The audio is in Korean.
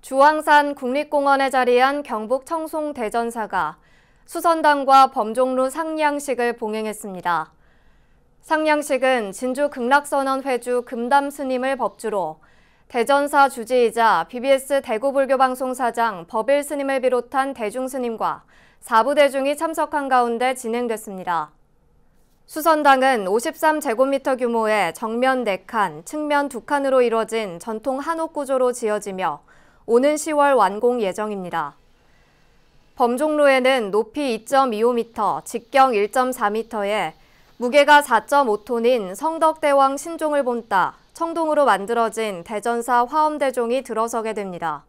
주황산 국립공원에 자리한 경북 청송 대전사가 수선당과 범종루 상량식을 봉행했습니다. 상량식은 진주 극락선원 회주 금담 스님을 법주로 대전사 주지이자 BBS 대구불교 방송사장 버빌 스님을 비롯한 대중 스님과 사부 대중이 참석한 가운데 진행됐습니다. 수선당은 53제곱미터 규모의 정면 4칸, 측면 2칸으로 이뤄진 전통 한옥 구조로 지어지며 오는 10월 완공 예정입니다. 범종로에는 높이 2.25m, 직경 1.4m에 무게가 4.5톤인 성덕대왕 신종을 본따 청동으로 만들어진 대전사 화엄대종이 들어서게 됩니다.